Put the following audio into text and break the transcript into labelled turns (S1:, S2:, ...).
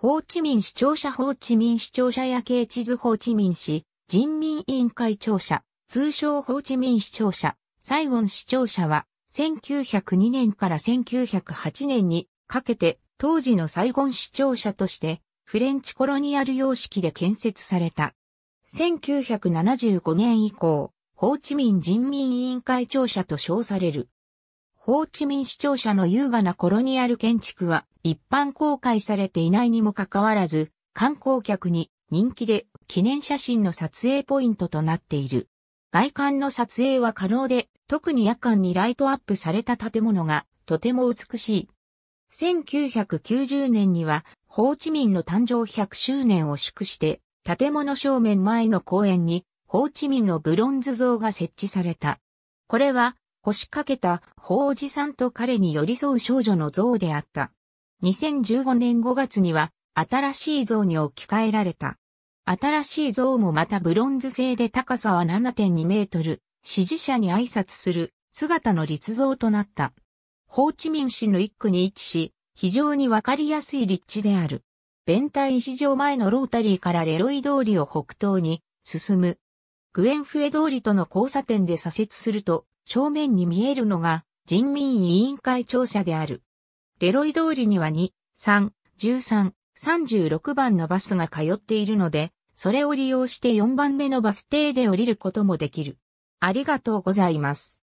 S1: ホーチミン市庁舎ホーチミン市庁舎や景地図ホーチミン市、人民委員会庁舎、通称ホーチミン市庁舎、サイゴン市庁舎は、1902年から1908年にかけて、当時のサイゴン市庁舎として、フレンチコロニアル様式で建設された。1975年以降、ホーチミン人民委員会庁舎と称される。ホーチミン市庁舎の優雅なコロニアル建築は一般公開されていないにもかかわらず、観光客に人気で記念写真の撮影ポイントとなっている。外観の撮影は可能で、特に夜間にライトアップされた建物がとても美しい。1990年には、ホーチミンの誕生100周年を祝して、建物正面前の公園に、ホーチミンのブロンズ像が設置された。これは、腰掛けた法おじさんと彼に寄り添う少女の像であった。2015年5月には新しい像に置き換えられた。新しい像もまたブロンズ製で高さは7.2メートル、支持者に挨拶する姿の立像となった。ホーチミン市の一区に位置し、非常にわかりやすい立地である。弁体市場前のロータリーからレロイ通りを北東に進む。グエンフエ通りとの交差点で左折すると、正面に見えるのが人民委員会庁舎である。レロイ通りには2、3、13、36番のバスが通っているので、それを利用して4番目のバス停で降りることもできる。ありがとうございます。